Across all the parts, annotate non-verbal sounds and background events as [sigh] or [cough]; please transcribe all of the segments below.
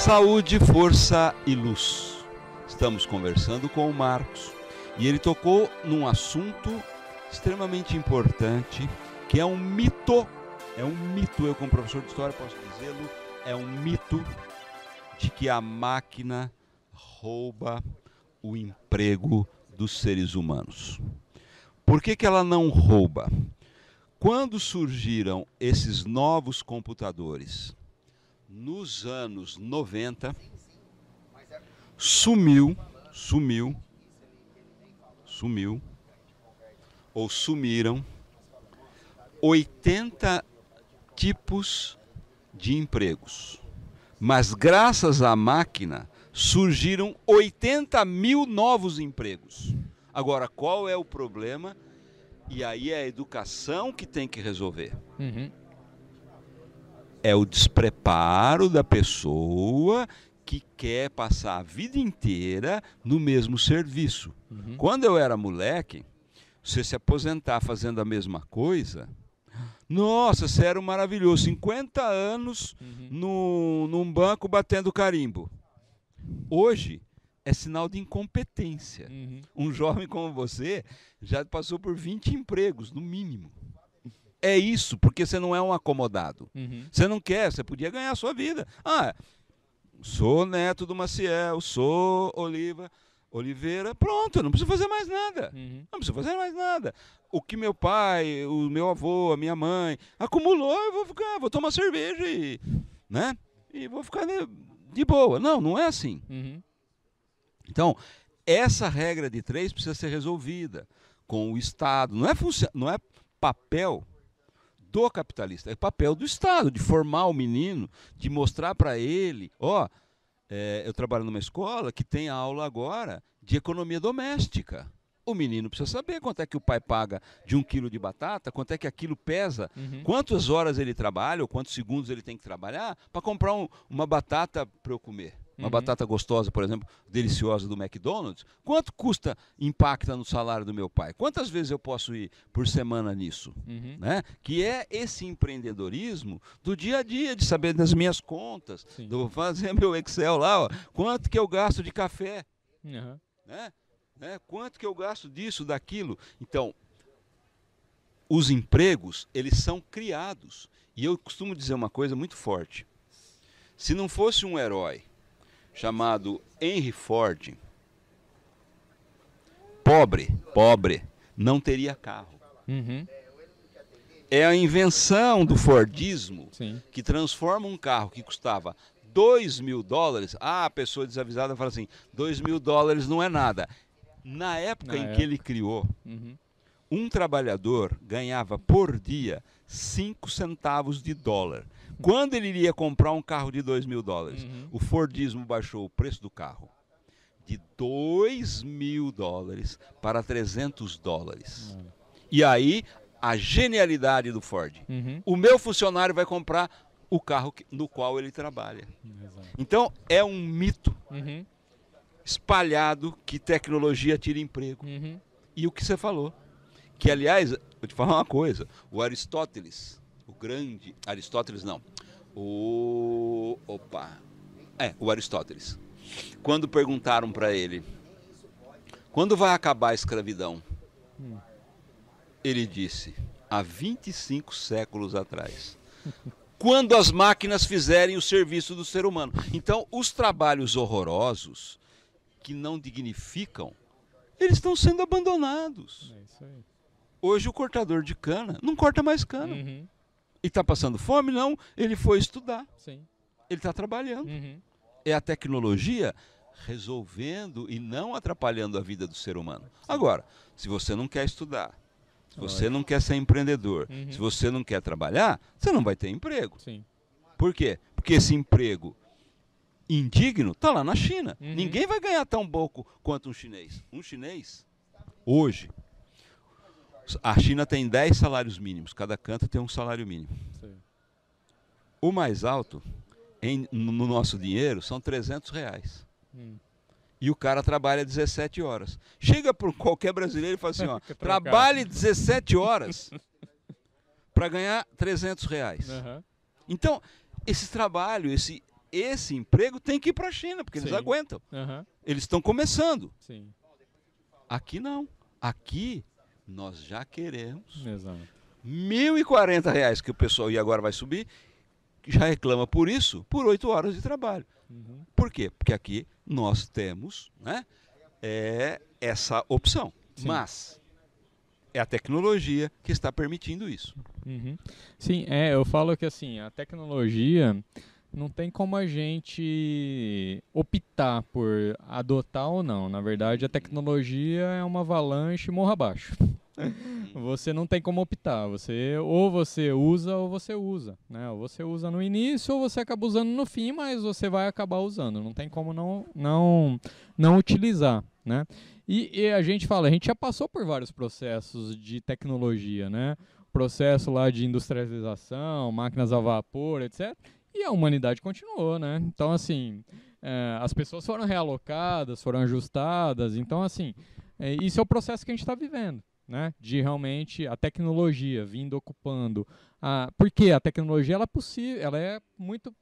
Saúde, força e luz. Estamos conversando com o Marcos e ele tocou num assunto extremamente importante que é um mito. É um mito, eu como professor de história posso dizê-lo, é um mito de que a máquina rouba o emprego dos seres humanos. Por que, que ela não rouba? Quando surgiram esses novos computadores, nos anos 90, sumiu, sumiu, sumiu, ou sumiram 80 tipos de empregos. Mas graças à máquina surgiram 80 mil novos empregos. Agora, qual é o problema? E aí é a educação que tem que resolver. Uhum é o despreparo da pessoa que quer passar a vida inteira no mesmo serviço. Uhum. Quando eu era moleque, você se aposentar fazendo a mesma coisa, nossa, você era um maravilhoso. 50 anos uhum. no, num banco batendo carimbo. Hoje é sinal de incompetência. Uhum. Um jovem como você já passou por 20 empregos, no mínimo. É isso, porque você não é um acomodado. Uhum. Você não quer, você podia ganhar a sua vida. Ah, sou neto do Maciel, sou Oliva, Oliveira, pronto, não preciso fazer mais nada. Uhum. Não preciso fazer mais nada. O que meu pai, o meu avô, a minha mãe acumulou, eu vou ficar, vou tomar cerveja e, né? E vou ficar de, boa. Não, não é assim. Uhum. Então, essa regra de três precisa ser resolvida com o Estado. Não é, não é papel do capitalista, é papel do Estado, de formar o menino, de mostrar para ele, ó, é, eu trabalho numa escola que tem aula agora de economia doméstica. O menino precisa saber quanto é que o pai paga de um quilo de batata, quanto é que aquilo pesa, uhum. quantas horas ele trabalha ou quantos segundos ele tem que trabalhar para comprar um, uma batata para eu comer. Uma uhum. batata gostosa, por exemplo, deliciosa do McDonald's. Quanto custa, impacta no salário do meu pai? Quantas vezes eu posso ir por semana nisso? Uhum. Né? Que é esse empreendedorismo do dia a dia, de saber das minhas contas. do fazer meu Excel lá, ó, quanto que eu gasto de café? Uhum. Né? Né? Quanto que eu gasto disso, daquilo? Então, os empregos, eles são criados. E eu costumo dizer uma coisa muito forte. Se não fosse um herói chamado Henry Ford, pobre, pobre, não teria carro. Uhum. É a invenção do Fordismo Sim. que transforma um carro que custava 2 mil dólares. Ah, a pessoa desavisada fala assim: 2 mil dólares não é nada. Na época Na em época. que ele criou, uhum. um trabalhador ganhava por dia 5 centavos de dólar. Quando ele iria comprar um carro de 2 mil dólares? Uhum. O Fordismo baixou o preço do carro de 2 mil dólares para 300 dólares. Uhum. E aí, a genialidade do Ford. Uhum. O meu funcionário vai comprar o carro no qual ele trabalha. Exato. Então, é um mito uhum. espalhado que tecnologia tira emprego. Uhum. E o que você falou? Que, aliás, Vou te falar uma coisa. O Aristóteles, o grande. Aristóteles não. O. Opa. É, o Aristóteles. Quando perguntaram para ele: quando vai acabar a escravidão? Ele disse: há 25 séculos atrás. [laughs] quando as máquinas fizerem o serviço do ser humano. Então, os trabalhos horrorosos que não dignificam, eles estão sendo abandonados. É isso aí. Hoje o cortador de cana não corta mais cana. Uhum. E está passando fome? Não. Ele foi estudar. Sim. Ele está trabalhando. Uhum. É a tecnologia resolvendo e não atrapalhando a vida do ser humano. Agora, se você não quer estudar, se você não quer ser empreendedor, uhum. se você não quer trabalhar, você não vai ter emprego. Sim. Por quê? Porque esse emprego indigno está lá na China. Uhum. Ninguém vai ganhar tão pouco quanto um chinês. Um chinês, hoje, a China tem 10 salários mínimos, cada canto tem um salário mínimo. Sim. O mais alto, em, no nosso dinheiro, são 300 reais. Hum. E o cara trabalha 17 horas. Chega para qualquer brasileiro e fala assim: [laughs] ó, trabalhe 17 horas [laughs] para ganhar 300 reais. Uhum. Então, esse trabalho, esse, esse emprego tem que ir para a China, porque Sim. eles aguentam. Uhum. Eles estão começando. Sim. Aqui não. Aqui nós já queremos. Exato. R$ reais que o pessoal e agora vai subir, já reclama por isso, por oito horas de trabalho. Uhum. Por quê? Porque aqui nós temos né, é, essa opção. Sim. Mas é a tecnologia que está permitindo isso. Uhum. Sim, é, eu falo que assim, a tecnologia não tem como a gente optar por adotar ou não. Na verdade, a tecnologia é uma avalanche morra abaixo. [laughs] você não tem como optar. Você ou você usa ou você usa, né? Ou você usa no início ou você acaba usando no fim, mas você vai acabar usando. Não tem como não não não utilizar, né? E, e a gente fala, a gente já passou por vários processos de tecnologia, né? processo lá de industrialização, máquinas a vapor, etc. E a humanidade continuou, né? Então, assim, é, as pessoas foram realocadas, foram ajustadas. Então, assim, é, isso é o processo que a gente está vivendo. Né, de realmente a tecnologia vindo ocupando a, ah, porque a tecnologia ela é possível ela é muito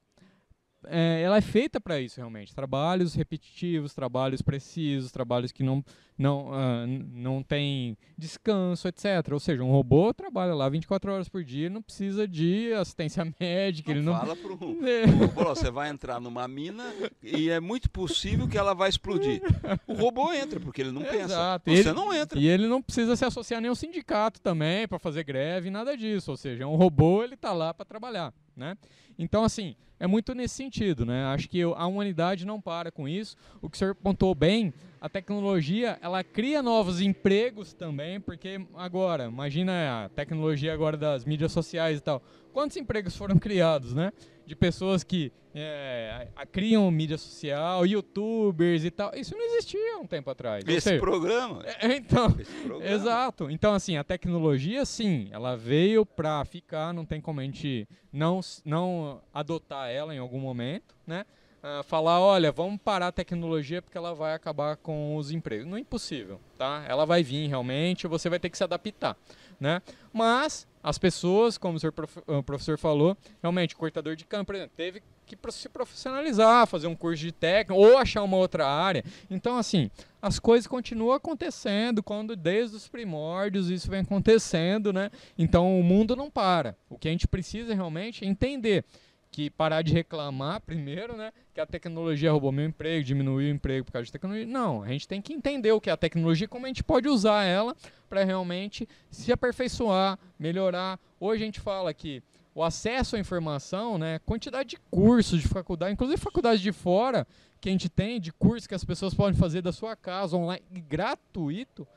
é, ela é feita para isso realmente. Trabalhos repetitivos, trabalhos precisos, trabalhos que não, não, uh, não tem descanso, etc. Ou seja, um robô trabalha lá 24 horas por dia, não precisa de assistência [laughs] médica. Não ele fala não... pro, [laughs] é. pro robô, você vai entrar numa mina e é muito possível que ela vai explodir. O robô entra, porque ele não Exato. pensa. Você ele, não entra. E ele não precisa se associar a nenhum sindicato também para fazer greve, nada disso. Ou seja, é um robô, ele está lá para trabalhar. Né? Então, assim, é muito nesse sentido. Né? Acho que a humanidade não para com isso. O que o senhor apontou bem, a tecnologia ela cria novos empregos também, porque agora, imagina a tecnologia agora das mídias sociais e tal. Quantos empregos foram [laughs] criados, né? De pessoas que é, criam mídia social, youtubers e tal. Isso não existia um tempo atrás. Esse seja, programa. É, é então, programa. exato. Então, assim, a tecnologia, sim, ela veio para ficar, não tem como a gente não, não adotar ela em algum momento, né? Uh, falar, olha, vamos parar a tecnologia porque ela vai acabar com os empregos. Não é impossível, tá? Ela vai vir realmente, você vai ter que se adaptar, né? Mas as pessoas, como o, prof... o professor falou, realmente, cortador de cana, por exemplo, teve que para se profissionalizar, fazer um curso de técnica ou achar uma outra área. Então, assim, as coisas continuam acontecendo quando desde os primórdios isso vem acontecendo, né? Então, o mundo não para. O que a gente precisa realmente é entender que parar de reclamar primeiro, né? Que a tecnologia roubou meu emprego, diminuiu o emprego por causa de tecnologia. Não, a gente tem que entender o que é a tecnologia, como a gente pode usar ela para realmente se aperfeiçoar, melhorar. Hoje a gente fala que o acesso à informação, né, quantidade de cursos, de faculdade, inclusive faculdades de fora que a gente tem, de cursos que as pessoas podem fazer da sua casa online gratuito,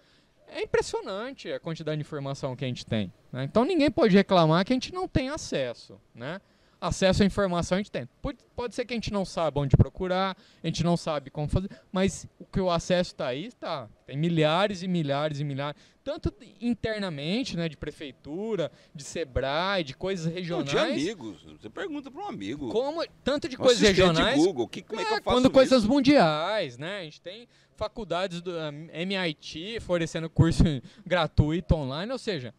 é impressionante a quantidade de informação que a gente tem. Né? Então ninguém pode reclamar que a gente não tem acesso, né? acesso à informação a gente tem. Pode, pode ser que a gente não saiba onde procurar, a gente não sabe como fazer, mas o que o acesso está aí, está. Tem milhares e milhares e milhares, tanto internamente, né, de prefeitura, de Sebrae, de coisas regionais. de amigos. Você pergunta para um amigo. Como, tanto de um coisas regionais. Google, que, como é, é que eu né, faço Quando isso? coisas mundiais, né? A gente tem faculdades do ah, MIT oferecendo curso [laughs] gratuito online, ou seja,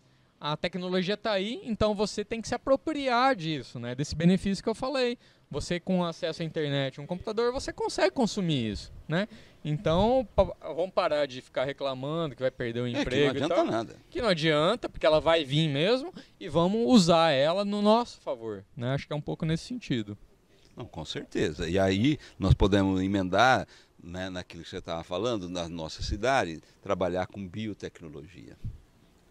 a tecnologia está aí, então você tem que se apropriar disso, né? Desse benefício que eu falei. Você com acesso à internet, um computador, você consegue consumir isso, né? Então, vamos parar de ficar reclamando que vai perder o emprego. É, que não adianta tal, nada. Que não adianta, porque ela vai vir mesmo e vamos usar ela no nosso favor, né? Acho que é um pouco nesse sentido. Não, com certeza. E aí nós podemos emendar né, naquilo que você estava falando, na nossa cidade, trabalhar com biotecnologia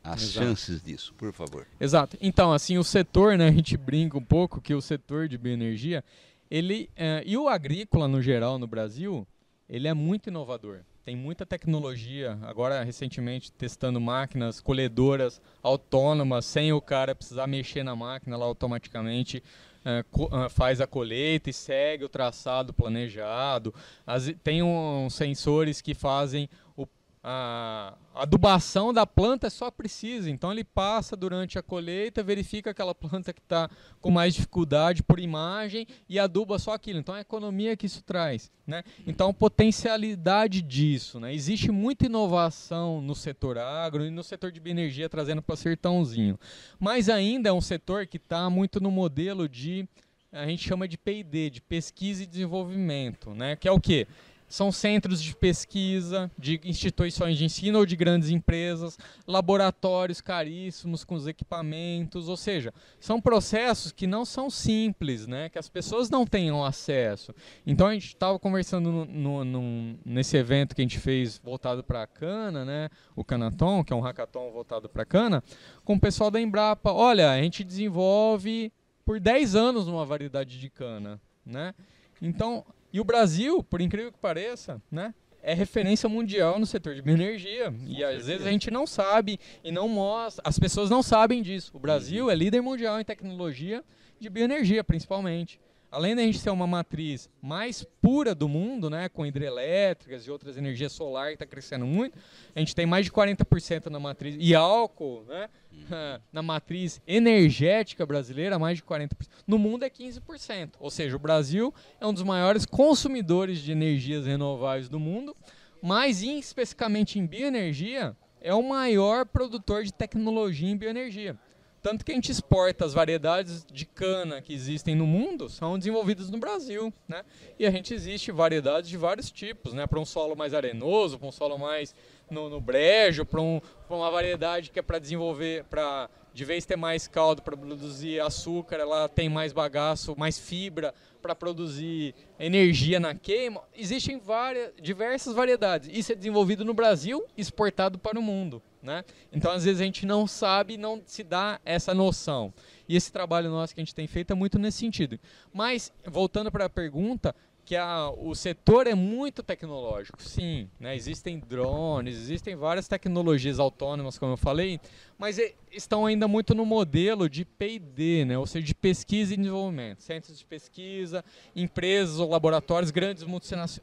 as Exato. chances disso, por favor. Exato. Então, assim, o setor, né, [laughs] a gente brinca um pouco que o setor de bioenergia, ele eh, e o agrícola no geral no Brasil, ele é muito inovador. Tem muita tecnologia, agora recentemente testando máquinas colhedoras autônomas, sem o cara precisar mexer na máquina, ela automaticamente eh, eh, faz a colheita e segue o traçado planejado. As, tem um, sensores que fazem o a adubação da planta só precisa. Então ele passa durante a colheita, verifica aquela planta que está com mais dificuldade por imagem e aduba só aquilo. Então é a economia que isso traz. Né? Então potencialidade disso. Né? Existe muita inovação no setor agro e no setor de bioenergia trazendo para o sertãozinho. Mas ainda é um setor que está muito no modelo de a gente chama de P&D, de pesquisa e desenvolvimento, né? Que é o quê? são centros de pesquisa, de instituições de ensino ou de grandes empresas, laboratórios caríssimos com os equipamentos, ou seja, são processos que não são simples, né, que as pessoas não tenham acesso. Então a gente estava conversando no, no, no, nesse evento que a gente fez voltado para a cana, né, o Canaton, que é um hackathon voltado para a cana, com o pessoal da Embrapa. Olha, a gente desenvolve por 10 anos uma variedade de cana, né? Então, e o Brasil, por incrível que pareça, né, é referência mundial no setor de bioenergia. e certeza. às vezes a gente não sabe e não mostra, as pessoas não sabem disso. O Brasil uhum. é líder mundial em tecnologia de bioenergia, principalmente além da gente ser uma matriz mais pura do mundo, né, com hidrelétricas e outras energias solar que está crescendo muito, a gente tem mais de 40% na matriz, e álcool, né, [laughs] na matriz energética brasileira, mais de 40%. No mundo é 15%, ou seja, o Brasil é um dos maiores consumidores de energias renováveis do mundo, mas especificamente em bioenergia, é o maior produtor de tecnologia em bioenergia. Tanto que a gente exporta as variedades de cana que existem no mundo, são desenvolvidas no Brasil, né? E a gente existe variedades de vários tipos, né? Para um solo mais arenoso, para um solo mais no, no brejo, para um, uma variedade que é para desenvolver, para de vez ter mais caldo para produzir açúcar, ela tem mais bagaço, mais fibra para produzir energia na queima. Existem várias, diversas variedades. Isso é desenvolvido no Brasil, exportado para o mundo. Né? Então, às vezes, a gente não sabe, não se dá essa noção. E esse trabalho nosso que a gente tem feito é muito nesse sentido. Mas, voltando para a pergunta, que a, o setor é muito tecnológico, sim. Né? Existem drones, existem várias tecnologias autônomas, como eu falei, mas e, estão ainda muito no modelo de PD, né? ou seja, de pesquisa e desenvolvimento. Centros de pesquisa, empresas ou laboratórios, grandes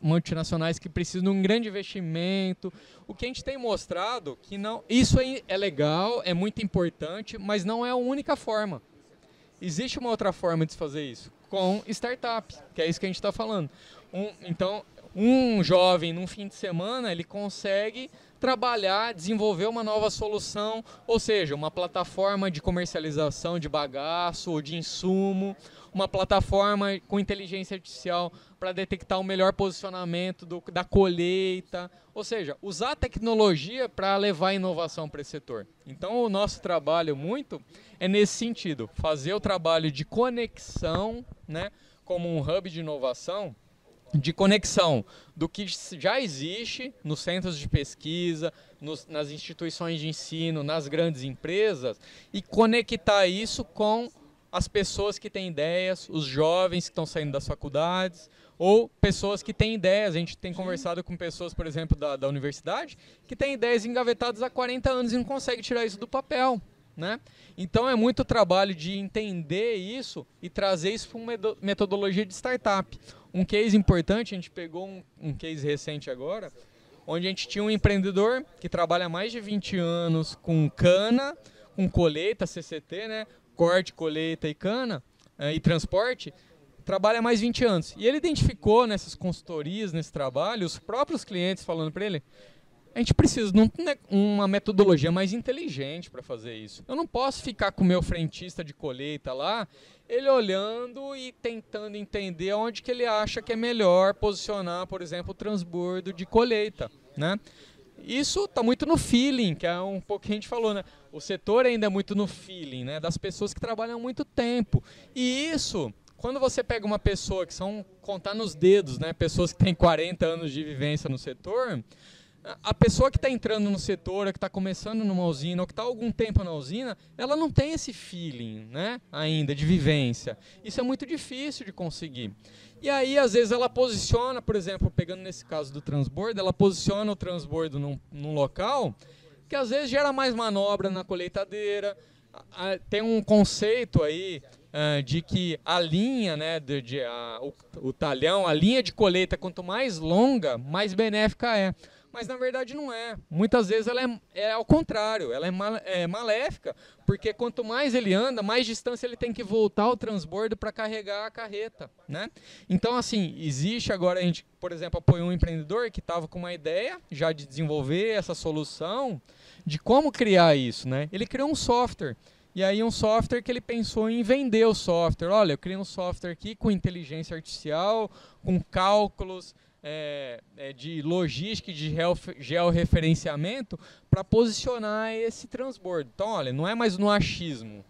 multinacionais que precisam de um grande investimento. O que a gente tem mostrado que não, isso é, é legal, é muito importante, mas não é a única forma. Existe uma outra forma de se fazer isso, com startup, que é isso que a gente está falando. Um, então, um jovem num fim de semana ele consegue trabalhar, desenvolver uma nova solução, ou seja, uma plataforma de comercialização de bagaço ou de insumo, uma plataforma com inteligência artificial para detectar o melhor posicionamento do, da colheita, ou seja, usar a tecnologia para levar inovação para esse setor. Então, o nosso trabalho muito é nesse sentido, fazer o trabalho de conexão, né, como um hub de inovação de conexão do que já existe nos centros de pesquisa, nos, nas instituições de ensino, nas grandes empresas, e conectar isso com as pessoas que têm ideias, os jovens que estão saindo das faculdades, ou pessoas que têm ideias. A gente tem conversado com pessoas, por exemplo, da, da universidade, que têm ideias engavetadas há 40 anos e não conseguem tirar isso do papel. Né? Então é muito trabalho de entender isso e trazer isso para uma metodologia de startup. Um case importante, a gente pegou um, um case recente agora, onde a gente tinha um empreendedor que trabalha há mais de 20 anos com cana, com colheita, CCT, né? corte, colheita e cana, eh, e transporte, trabalha há mais 20 anos. E ele identificou nessas consultorias, nesse trabalho, os próprios clientes falando para ele, a gente precisa de uma metodologia mais inteligente para fazer isso. Eu não posso ficar com o meu frentista de colheita lá, ele olhando e tentando entender onde que ele acha que é melhor posicionar, por exemplo, o transbordo de colheita, né? Isso está muito no feeling, que é um pouco que a gente falou, né? O setor ainda é muito no feeling, né? Das pessoas que trabalham muito tempo. E isso quando você pega uma pessoa que são contar nos dedos, né, pessoas que têm 40 anos de vivência no setor, a pessoa que está entrando no setor, ou que está começando numa usina, ou que está algum tempo na usina, ela não tem esse feeling né, ainda de vivência. Isso é muito difícil de conseguir. E aí, às vezes, ela posiciona, por exemplo, pegando nesse caso do transbordo, ela posiciona o transbordo num, num local que às vezes gera mais manobra na colheitadeira. Tem um conceito aí Uh, de que a linha, né, de, de a, o, o talhão, a linha de colheita, quanto mais longa, mais benéfica é mas na verdade não é. Muitas vezes ela é, é ao contrário, ela é, mal, é maléfica, porque quanto mais ele anda, mais distância ele tem que voltar ao transbordo para carregar a carreta, né? Então, assim, existe agora, a gente, por exemplo, apoiou um empreendedor que estava com uma ideia já de desenvolver essa solução, de como criar isso, né? Ele criou um software, e aí um software que ele pensou em vender o software. Olha, eu criei um software aqui com inteligência artificial, com cálculos, é, é, de logística e de georreferenciamento para posicionar esse transbordo. Então, olha, não é mais no achismo,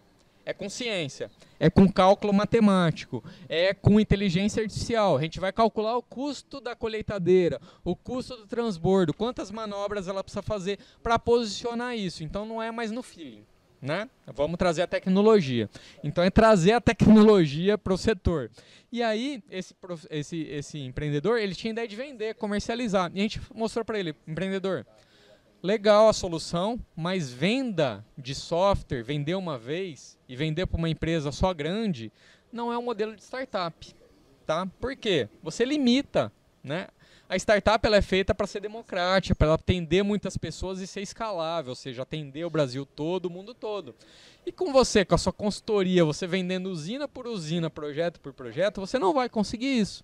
é com ciência, é com cálculo matemático, é com inteligência artificial. A gente vai calcular o custo da colheitadeira, o custo do transbordo, quantas manobras ela precisa fazer para posicionar isso. Então, não é mais no feeling né? Vamos trazer a tecnologia. Então é trazer a tecnologia para o setor. E aí esse, esse, esse empreendedor ele tinha ideia de vender, comercializar. E a gente mostrou para ele, empreendedor, legal a solução, mas venda de software, vender uma vez e vender para uma empresa só grande, não é um modelo de startup, tá? Por quê? Você limita, né? a startup ela é feita para ser democrática, para atender muitas pessoas e ser escalável, ou seja, atender o Brasil todo, o mundo todo. E com você, com a sua consultoria, você vendendo usina por usina, projeto por projeto, você não vai conseguir isso.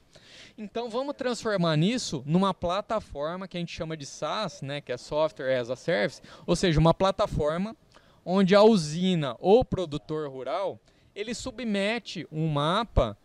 Então vamos transformar nisso numa plataforma que a gente chama de SaaS, né, que é Software as a Service, ou seja, uma plataforma onde a usina ou produtor rural, ele submete um mapa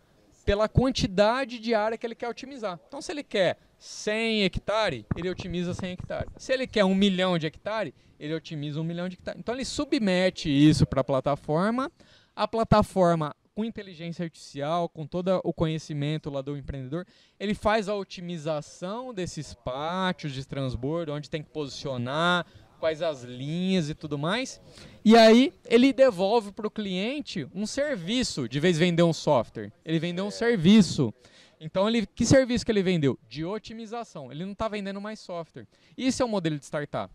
pela quantidade de área que ele quer otimizar. Então se ele quer 100 hectares ele otimiza 100 hectares Se ele quer um milhão de hectares ele otimiza um milhão de hectares Então ele submete isso para a plataforma, a plataforma com inteligência artificial, com todo o conhecimento lá do empreendedor, ele faz a otimização desses pátios de transbordo, onde tem que posicionar, quais as linhas e tudo mais. E aí ele devolve para o cliente um serviço, de vez vender um software, ele vendeu um serviço. Então, ele, que serviço que ele vendeu? De otimização. Ele não está vendendo mais software. Isso é o um modelo de startup.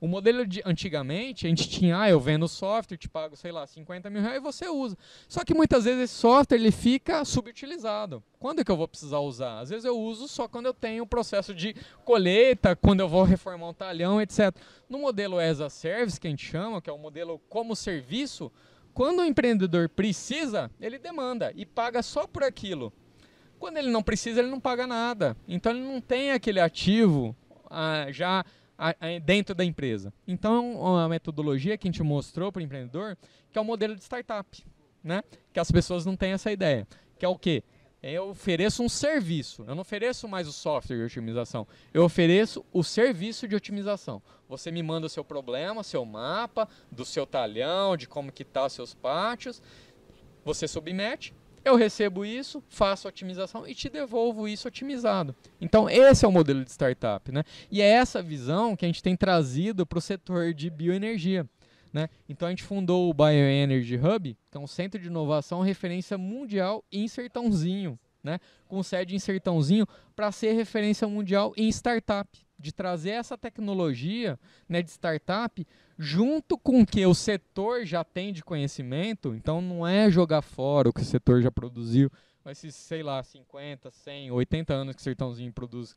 O modelo de antigamente, a gente tinha, ah, eu vendo software, te pago, sei lá, 50 mil reais e você usa. Só que muitas vezes esse software ele fica subutilizado. Quando é que eu vou precisar usar? Às vezes eu uso só quando eu tenho o processo de colheita, quando eu vou reformar um talhão, etc. No modelo as a service, que a gente chama, que é o modelo como serviço, quando o empreendedor precisa, ele demanda e paga só por aquilo. Quando ele não precisa, ele não paga nada. Então ele não tem aquele ativo ah, já ah, ah dentro da empresa. Então é a metodologia que a gente mostrou para o empreendedor que é o modelo de startup, né? Que as pessoas não têm essa ideia. Que é o quê? É, eu ofereço um serviço. Eu não ofereço mais o software de otimização. Eu ofereço o serviço de otimização. Você me manda o seu problema, seu mapa, do seu talhão, de como que tá os seus pátios. Você submete, eu recebo isso, faço otimização e te devolvo isso otimizado. Então, esse é o modelo de startup. Né? E é essa visão que a gente tem trazido para o setor de bioenergia. Né? Então, a gente fundou o Bioenergy Hub, que é um centro de inovação referência mundial em Sertãozinho, né? com sede em Sertãozinho, para ser referência mundial em startup de trazer essa tecnologia né, de startup junto com o que o setor já tem de conhecimento. Então, não é jogar fora o que o setor já produziu, esses, sei lá, 50, 100, 80 anos que o Sertãozinho produz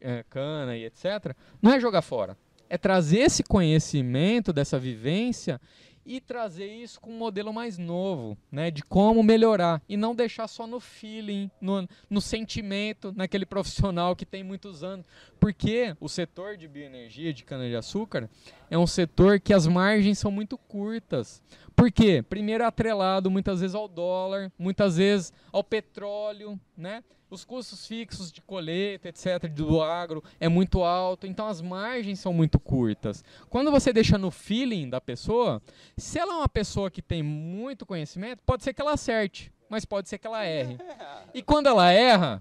é, cana e etc. Não é jogar fora. É trazer esse conhecimento dessa vivência e trazer isso com um modelo mais novo, né, de como melhorar e não deixar só no feeling, no, no sentimento, naquele [laughs] profissional que tem muitos anos, porque o setor de bioenergia de cana de açúcar é um setor que as margens são muito curtas. Por quê? Primeiro é atrelado muitas vezes ao dólar, muitas vezes ao petróleo, né? Os custos fixos de colheita, etc, do agro é muito alto, então as margens são muito curtas. Quando você deixa no feeling da pessoa, se ela é uma pessoa que tem muito conhecimento, pode ser que ela acerte, mas pode ser que ela erre. [laughs] E quando ela erra,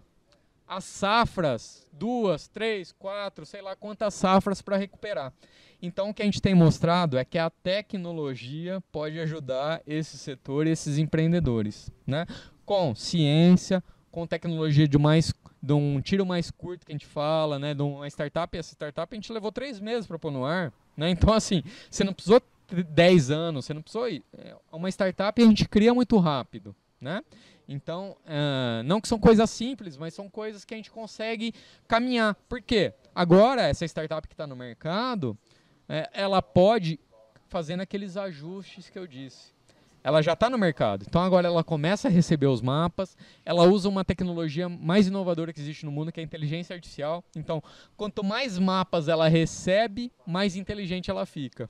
as safras, duas, três, quatro, sei lá quantas safras para recuperar. Então o que a gente tem mostrado é que a tecnologia pode ajudar esse setor, esses empreendedores, né? Com ciência, com tecnologia de mais de um tiro mais curto que a gente fala, né? De uma startup, essa startup a gente levou três meses para pôr no ar, né? Então assim, você não precisou 10 anos, você não precisou ir. É uma startup a gente cria muito rápido, né? Então, uh, não que são coisas simples, mas são coisas que a gente consegue caminhar. Por quê? Agora, essa startup que está no mercado, é, ela pode fazer aqueles ajustes que eu disse. Ela já está no mercado, então agora ela começa a receber os mapas, ela usa uma tecnologia mais inovadora que existe no mundo, que é a inteligência artificial. Então, quanto mais mapas ela recebe, mais inteligente ela fica.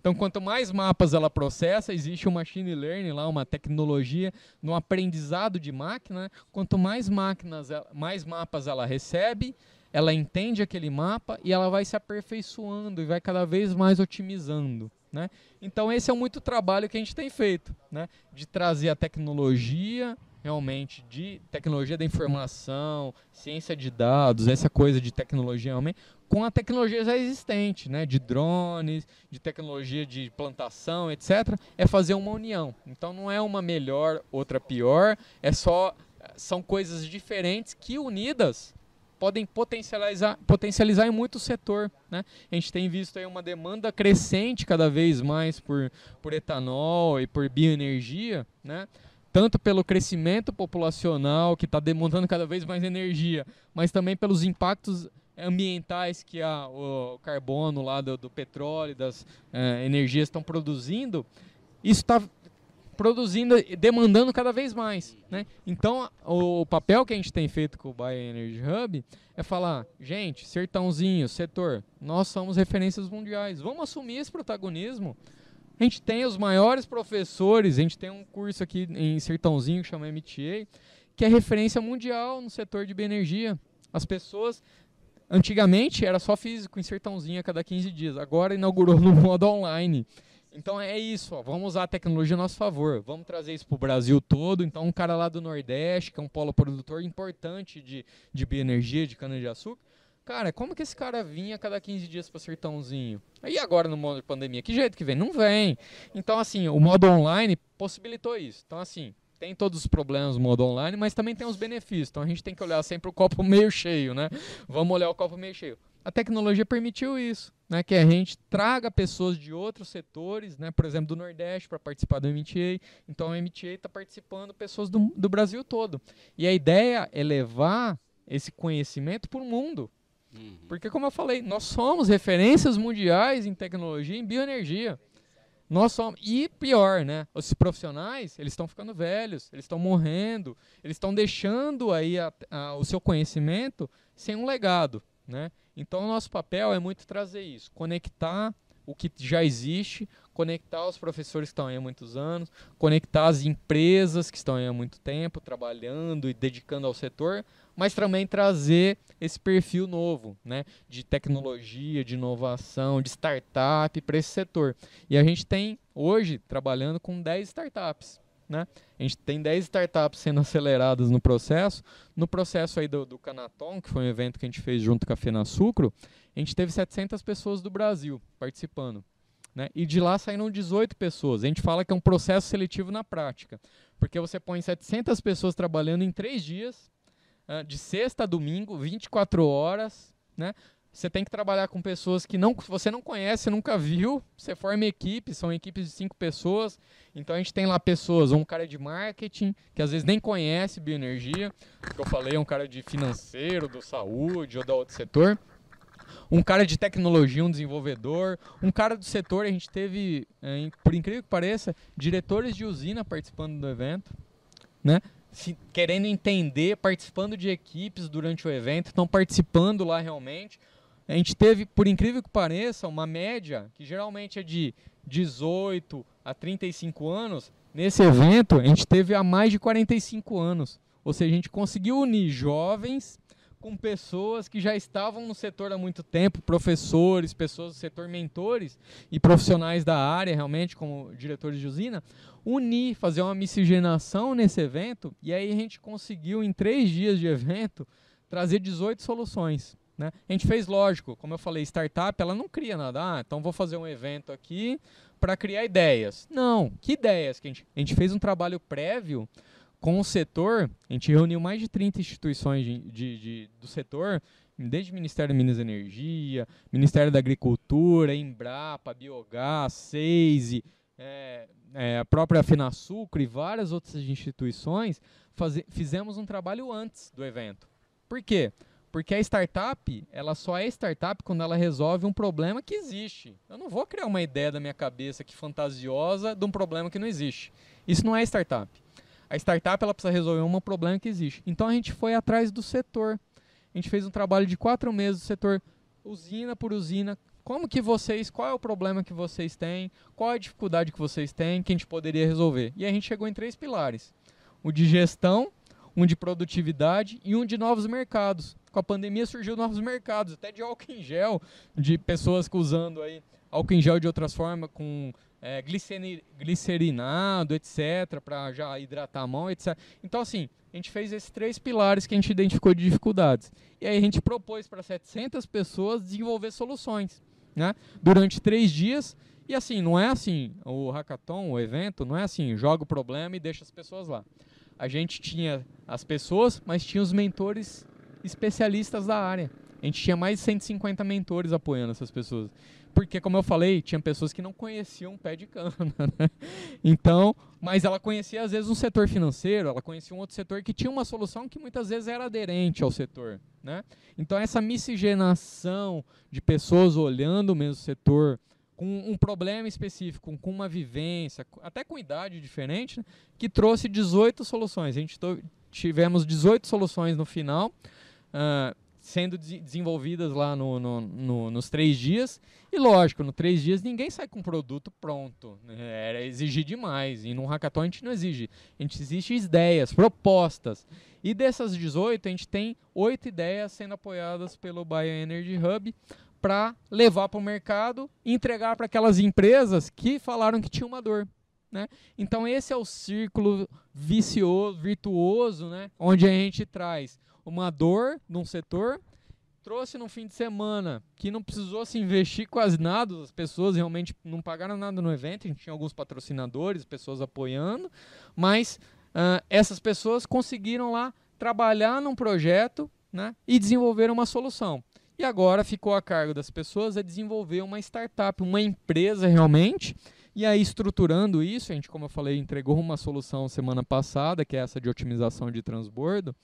Então, quanto mais mapas ela processa, existe um machine learning lá, uma tecnologia no aprendizado de máquina. Quanto mais máquinas, mais mapas ela recebe, ela entende aquele mapa e ela vai se aperfeiçoando e vai cada vez mais otimizando. Né? Então esse é muito trabalho que a gente tem feito, né? de trazer a tecnologia realmente de tecnologia da informação, ciência de dados, essa coisa de tecnologia realmente com a tecnologia já existente, né, de drones, de tecnologia de plantação, etc., é fazer uma união. Então não é uma melhor, outra pior, é só são coisas diferentes que unidas podem potencializar, potencializar em muito o setor. Né? A gente tem visto aí uma demanda crescente cada vez mais por, por etanol e por bioenergia, né? tanto pelo crescimento populacional, que está demandando cada vez mais energia, mas também pelos impactos ambientais que a, o carbono lá do, do petróleo, das é, energias estão produzindo, isso está produzindo e demandando cada vez mais. Né? Então, o papel que a gente tem feito com o Bioenergy Hub é falar, gente, sertãozinho, setor, nós somos referências mundiais, vamos assumir esse protagonismo. A gente tem os maiores professores, a gente tem um curso aqui em Sertãozinho que chama MTA, que é referência mundial no setor de bioenergia. As pessoas Antigamente era só físico, sertãozinho a cada 15 dias. Agora inaugurou [laughs] no modo online. Então é isso, ó, vamos usar a tecnologia a nosso favor, vamos trazer isso para o Brasil todo. Então, um cara lá do Nordeste, que é um polo produtor importante de, de bioenergia, de cana-de-açúcar, cara, como que esse cara vinha a cada 15 dias para sertãozinho? E agora no modo de pandemia, que jeito que vem? Não vem. Então, assim, o modo online possibilitou isso. Então, assim, tem todos os problemas do modo online, mas também tem os benefícios. Então a gente tem que olhar sempre o copo meio cheio, né? Vamos olhar o copo meio cheio. A tecnologia permitiu isso, né? Que a gente traga pessoas de outros setores, né? Por exemplo, do Nordeste para participar do MTA. Então o MTA está participando pessoas do, do Brasil todo. E a ideia é levar esse conhecimento para o mundo. Uhum. Porque, como eu falei, nós somos referências mundiais em tecnologia e em bioenergia. Nós somos, e pior, né? Os profissionais, eles estão ficando velhos, eles estão morrendo, eles estão deixando aí a, a, o seu conhecimento sem um legado, né? Então, o nosso papel é muito trazer isso, conectar o que já existe, conectar os professores que estão aí há muitos anos, conectar as empresas que estão aí há muito tempo trabalhando e dedicando ao setor mas também trazer esse perfil novo, né, de tecnologia, de inovação, de startup para esse setor. E a gente tem hoje trabalhando com 10 startups, né? A gente tem 10 startups sendo aceleradas no processo. No processo aí do, do Canaton, que foi um evento que a gente fez junto com a Fena Sucro, a gente teve 700 pessoas do Brasil participando. Né? E de lá saíram 18 pessoas. A gente fala que é um processo seletivo na prática, porque você põe 700 pessoas trabalhando em três dias de sexta a domingo, 24 horas, né? Você tem que trabalhar com pessoas que não, você não conhece, nunca viu. Você forma equipe, são equipes de cinco pessoas. Então a gente tem lá pessoas, um cara de marketing, que às vezes nem conhece bioenergia, que eu falei, um cara de financeiro, do saúde ou da outro setor. Um cara de tecnologia, um desenvolvedor, um cara do setor, a gente teve, eh, por incrível que pareça, diretores de usina participando do evento, né? se, querendo entender, participando de equipes durante o evento, estão participando lá realmente. A gente teve, por incrível que pareça, uma média que geralmente é de 18 a 35 anos. Nesse evento, a gente teve há mais de 45 anos. Ou seja, a gente conseguiu unir jovens com pessoas que já estavam no setor há muito tempo, professores, pessoas do setor, mentores e profissionais da área, realmente, como diretores de usina, unir, fazer uma miscigenação nesse evento, e aí a gente conseguiu, em três dias de evento, trazer 18 soluções. Né? A gente fez, lógico, como eu falei, startup, ela não cria nada. Ah, então vou fazer um evento aqui para criar ideias. Não, que ideias? Que a, gente, a gente fez um trabalho prévio com o setor, a gente reuniu mais de 30 instituições de, de, de, do setor, desde o Ministério de Minas e Energia, Ministério da Agricultura, Embrapa, Biogás, Seise, é, é, a própria Finasucre e várias outras instituições, faze, fizemos um trabalho antes do evento. Por quê? Porque a startup, ela só é startup quando ela resolve um problema que existe. Eu não vou criar uma ideia da minha cabeça que fantasiosa de um problema que não existe. Isso não é startup. A startup ela precisa resolver um problema que existe. Então a gente foi atrás do setor. A gente fez um trabalho de quatro meses do setor, usina por usina. Como que vocês, qual é o problema que vocês têm, qual é a dificuldade que vocês têm, que a gente poderia resolver. E a gente chegou em três pilares. O de gestão, um de produtividade e um de novos mercados. Com a pandemia surgiu novos mercados, até de álcool em gel, de pessoas usando aí álcool em gel de outras formas, com é, glicerinado, etc., para já hidratar a mão, etc. Então, assim, a gente fez esses três pilares que a gente identificou de dificuldades. E aí a gente propôs para 700 pessoas desenvolver soluções né, durante três dias. E assim, não é assim, o hackathon, o evento, não é assim, joga o problema e deixa as pessoas lá. A gente tinha as pessoas, mas tinha os mentores especialistas da área. A gente tinha mais de 150 mentores apoiando essas pessoas porque como eu falei, tinha pessoas que não conheciam pé de cana, [laughs] né? Então, mas ela conhecia às vezes um setor financeiro, ela conhecia um outro setor que tinha uma solução que muitas vezes era aderente ao setor, né? Então essa miscigenação de pessoas olhando o mesmo setor com um problema específico, com uma vivência, até com idade diferente, né? que trouxe 18 soluções. A gente tivemos 18 soluções no final. Uh, sendo de desenvolvidas lá no, no, no, nos três dias. E lógico, no três dias ninguém sai com um produto pronto. Né? Era exigir demais. E num hackathon a gente não exige. A gente exige ideias, propostas. E dessas 18, a gente tem oito ideias sendo apoiadas pelo Bioenergy Hub para levar para o mercado e entregar para aquelas empresas que falaram que tinha uma dor. Né? Então esse é o círculo vicioso, virtuoso, né? onde a gente traz uma dor num setor, trouxe no fim de semana que não precisou se investir quase nada, as pessoas realmente não pagaram nada no evento, a gente tinha alguns patrocinadores, pessoas apoiando, mas uh, essas pessoas conseguiram lá trabalhar num projeto né, e desenvolver uma solução. E agora ficou a cargo das pessoas a é desenvolver uma startup, uma empresa realmente, e aí, estruturando isso, a gente, como eu falei, entregou uma solução semana passada, que é essa de otimização de transbordo, uh,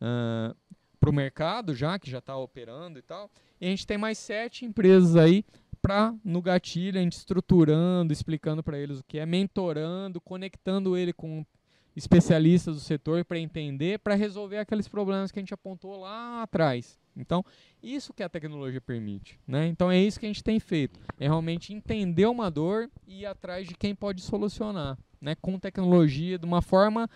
ah, para o mercado já, que já está operando e tal. E a gente tem mais sete empresas aí para, no gatilho, a gente estruturando, explicando para eles o que é, mentorando, conectando ele com especialistas do setor para entender, para resolver aqueles problemas que a gente apontou lá atrás. Então, isso que a tecnologia permite. Né? Então, é isso que a gente tem feito. É realmente entender uma dor e ir atrás de quem pode solucionar né? com tecnologia, de uma forma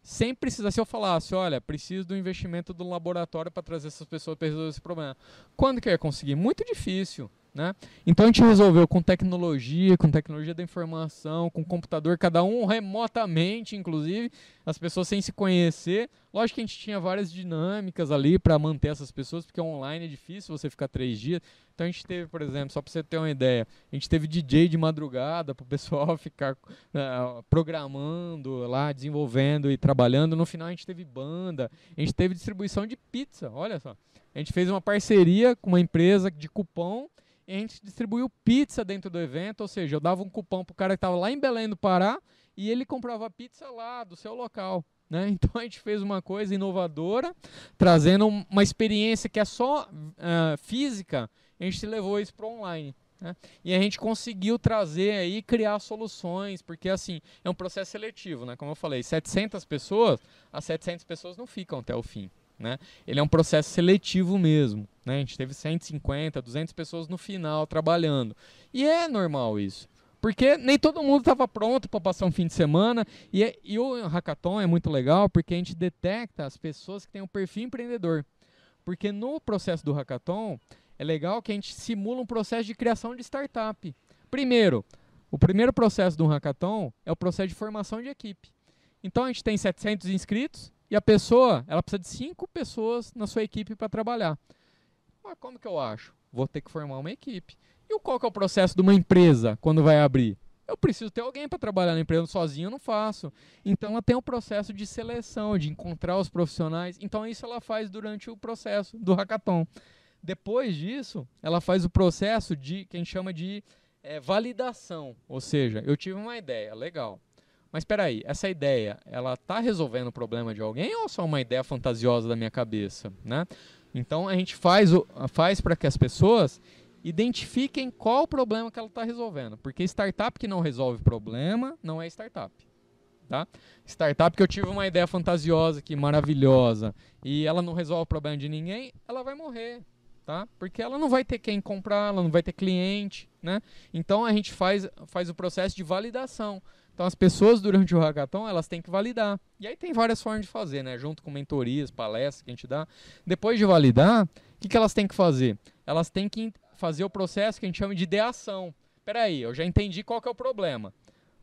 sem precisar. Se eu falasse, olha, preciso do investimento do laboratório para trazer essas pessoas para resolver esse problema, quando que eu ia conseguir? Muito difícil. Né? Então a gente resolveu com tecnologia, com tecnologia da informação, com computador, cada um remotamente, inclusive, as pessoas sem se conhecer. Lógico que a gente tinha várias dinâmicas ali para manter essas pessoas, porque online é difícil você ficar três dias. Então a gente teve, por exemplo, só para você ter uma ideia, a gente teve DJ de madrugada para o pessoal [laughs] ficar né, programando lá, desenvolvendo e trabalhando. No final a gente teve banda, a gente teve distribuição de pizza, olha só. A gente fez uma parceria com uma empresa de cupom a gente distribuiu pizza dentro do evento, ou seja, eu dava um cupom pro cara que estava lá em Belém do Pará e ele comprava pizza lá do seu local. Né? [laughs] Então a gente fez uma coisa inovadora, trazendo uma experiência que é só uh, física, a gente levou isso para online. Né? E a gente conseguiu trazer aí, criar soluções, porque assim, é um processo seletivo, né? como eu falei, 700 pessoas, as 700 pessoas não ficam até o fim. Né? Ele é um processo seletivo mesmo. Né? A gente teve 150, 200 pessoas no final trabalhando. E é normal isso. Porque nem todo mundo estava pronto para passar um fim de semana. E, é, e o hackathon é muito legal porque a gente detecta as pessoas que têm um perfil empreendedor. Porque no processo do hackathon, é legal que a gente simula um processo de criação de startup. Primeiro, o primeiro processo do hackathon é o processo de formação de equipe. Então a gente tem 700 inscritos, e a pessoa, ela precisa de cinco pessoas na sua equipe para trabalhar. Mas como que eu acho? Vou ter que formar uma equipe. E qual que é o processo de uma empresa quando vai abrir? Eu preciso ter alguém para trabalhar na empresa, sozinho eu não faço. Então ela tem um processo de seleção, de encontrar os profissionais. Então isso ela faz durante o processo do hackathon. Depois disso, ela faz o processo de quem chama de é, validação. Ou seja, eu tive uma ideia, legal. Mas espera aí, essa ideia, ela está resolvendo o problema de alguém ou só uma ideia fantasiosa da minha cabeça, né? Então a gente faz, o, faz para que as pessoas identifiquem qual o problema que ela está resolvendo, porque startup que não resolve problema não é startup. Tá? Startup que eu tive uma ideia fantasiosa que maravilhosa, e ela não resolve o problema de ninguém, ela vai morrer, tá? Porque ela não vai ter quem comprar, ela não vai ter cliente, né? Então a gente faz, faz o processo de validação. Então as pessoas durante o hackathon, elas têm que validar. E aí tem várias formas de fazer, né? Junto com mentorias, palestras que a gente dá. Depois de validar, o que, que elas têm que fazer? Elas têm que fazer o processo que a gente chama de ideação. Peraí, eu já entendi qual que é o problema.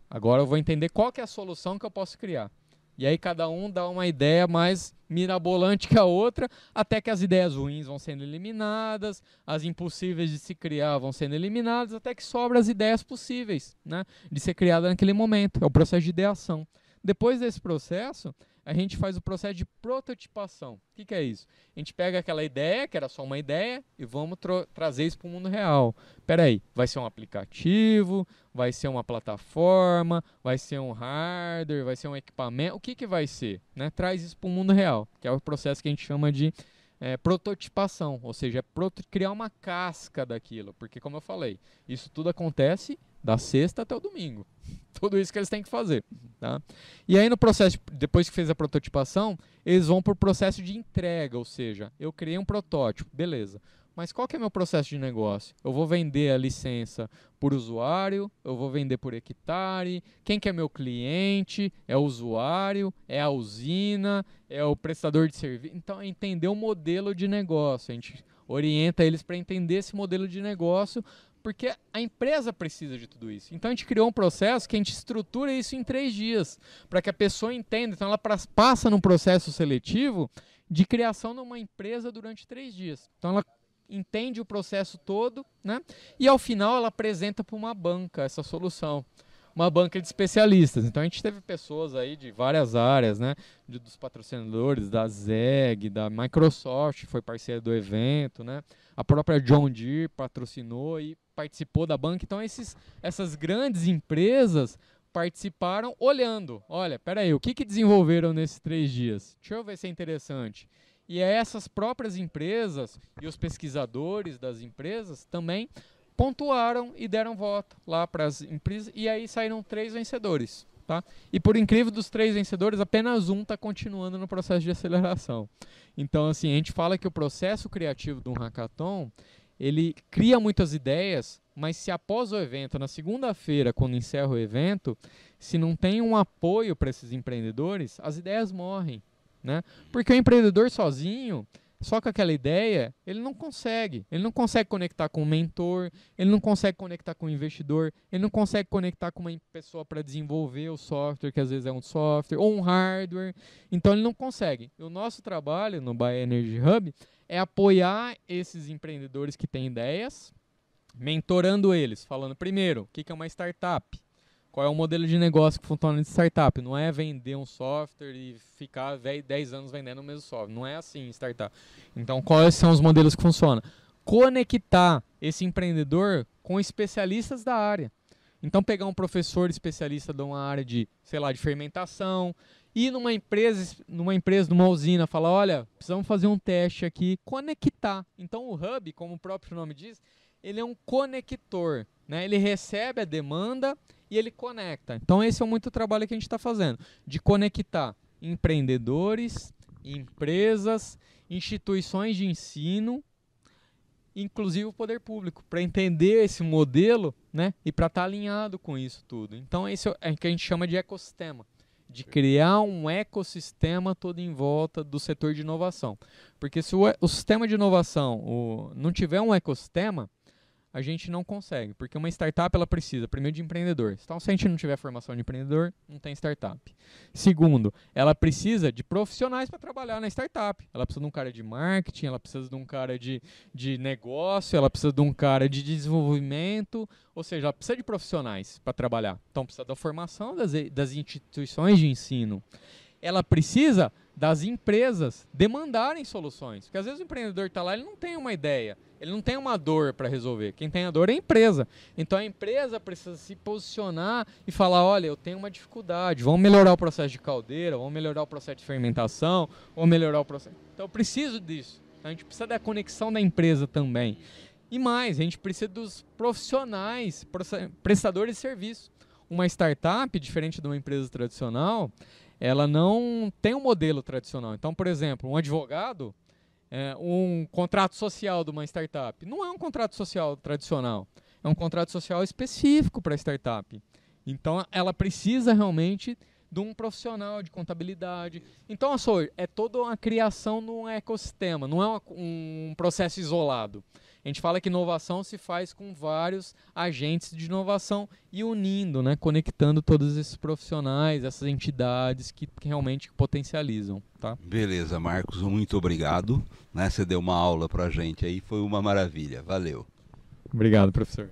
Agora eu vou entender qual que é a solução que eu posso criar. E aí cada um dá uma ideia mais mirabolante que a outra, até que as ideias ruins vão sendo eliminadas, as impossíveis de se criar vão sendo eliminadas, até que sobram as ideias possíveis, né, de ser criada naquele momento. É o processo de ideação. Depois desse processo, a gente faz o processo de prototipação. O que, que é isso? A gente pega aquela ideia, que era só uma ideia, e vamos tra trazer isso para o mundo real. Espera aí, vai ser um aplicativo, vai ser uma plataforma, vai ser um hardware, vai ser um equipamento. O que, que vai ser? Né? Traz isso para o mundo real, que é o processo que a gente chama de é, prototipação, ou seja, é criar uma casca daquilo, porque como eu falei, isso tudo acontece da sexta até o domingo. [laughs] Tudo isso que eles têm que fazer. Tá? E aí no processo, depois que fez a prototipação, eles vão para o processo de entrega, ou seja, eu criei um protótipo, beleza. Mas qual que é meu processo de negócio? Eu vou vender a licença por usuário, eu vou vender por hectare, quem que é meu cliente? É o usuário, é a usina, é o prestador de serviço. Então, é entender o modelo de negócio. A gente orienta eles para entender esse modelo de negócio porque a empresa precisa de tudo isso. Então a gente criou um processo que a gente estrutura isso em três dias, para que a pessoa entenda. Então ela passa num processo seletivo de criação numa empresa durante três dias. Então ela entende o processo todo, né? E ao final ela apresenta para uma banca essa solução uma banca de especialistas. Então a gente teve pessoas aí de várias áreas, né? De, dos patrocinadores, da ZEG, da Microsoft, foi parceira do evento, né? A própria John Deere patrocinou e participou da banca. Então, esses, essas grandes empresas participaram olhando. Olha, peraí, o que, que desenvolveram nesses três dias? Deixa eu ver se é interessante. E é essas próprias empresas e os pesquisadores das empresas também pontuaram e deram voto lá para as empresas. E aí saíram três vencedores. Tá? E por incrível dos três vencedores, apenas um está continuando no processo de aceleração. Então, assim, a gente fala que o processo criativo de um hackathon ele cria muitas ideias, mas se após o evento, na segunda-feira, quando encerra o evento, se não tem um apoio para esses empreendedores, as ideias morrem. Né? Porque o empreendedor sozinho, só com aquela ideia, ele não consegue. Ele não consegue conectar com o mentor, ele não consegue conectar com o investidor, ele não consegue conectar com uma pessoa para desenvolver o software, que às vezes é um software, ou um hardware. Então ele não consegue. o nosso trabalho no Bioenergy Energy Hub é apoiar esses empreendedores que têm ideias, mentorando eles, falando primeiro o que é uma startup, qual é o modelo de negócio que funciona de startup. Não é vender um software e ficar 10 anos vendendo o mesmo software. Não é assim startup. Então, quais são os modelos que funcionam? Conectar esse empreendedor com especialistas da área. Então, pegar um professor especialista de uma área de, sei lá, de fermentação ir numa empresa, numa empresa, numa usina, falar, olha, precisamos fazer um teste aqui, conectar. Então o hub, como o próprio nome diz, ele é um conector, né? Ele recebe a demanda e ele conecta. Então esse é muito trabalho que a gente está fazendo, de conectar empreendedores, empresas, instituições de ensino, inclusive o poder público, para entender esse modelo, né? E para estar tá alinhado com isso tudo. Então esse é o é que a gente chama de ecossistema de criar um ecossistema todo em volta do setor de inovação. Porque se o, o sistema de inovação o, não tiver um ecossistema, a gente não consegue, porque uma startup ela precisa, primeiro, de empreendedor. Então, se a gente não tiver formação de empreendedor, não tem startup. Segundo, ela precisa de profissionais para trabalhar na startup. Ela precisa de um cara de marketing, ela precisa de um cara de, de negócio, ela precisa de um cara de desenvolvimento, ou seja, ela precisa de profissionais para trabalhar. Então, precisa da formação das, das instituições de ensino. Ela precisa das empresas demandarem soluções. Porque às vezes o empreendedor está lá, ele não tem uma ideia, ele não tem uma dor para resolver. Quem tem a dor é a empresa. Então a empresa precisa se posicionar e falar: olha, eu tenho uma dificuldade, vamos melhorar o processo de caldeira, vamos melhorar o processo de fermentação, vamos melhorar o processo. Então eu preciso disso. a gente precisa da conexão da empresa também. E mais, a gente precisa dos profissionais, prestadores de serviço. Uma startup, diferente de uma empresa tradicional, ela não tem um modelo tradicional. Então, por exemplo, um advogado, é, um contrato social de uma startup, não é um contrato social tradicional, é um contrato social específico para a startup. Então, ela precisa realmente de um profissional de contabilidade. Então, a é toda uma criação num ecossistema, não é uma, um processo isolado. A gente fala que inovação se faz com vários agentes de inovação e unindo, né, conectando todos esses profissionais, essas entidades que realmente potencializam. Tá? Beleza, Marcos, muito obrigado. Né, você deu uma aula para a gente aí, foi uma maravilha. Valeu. Obrigado, professor.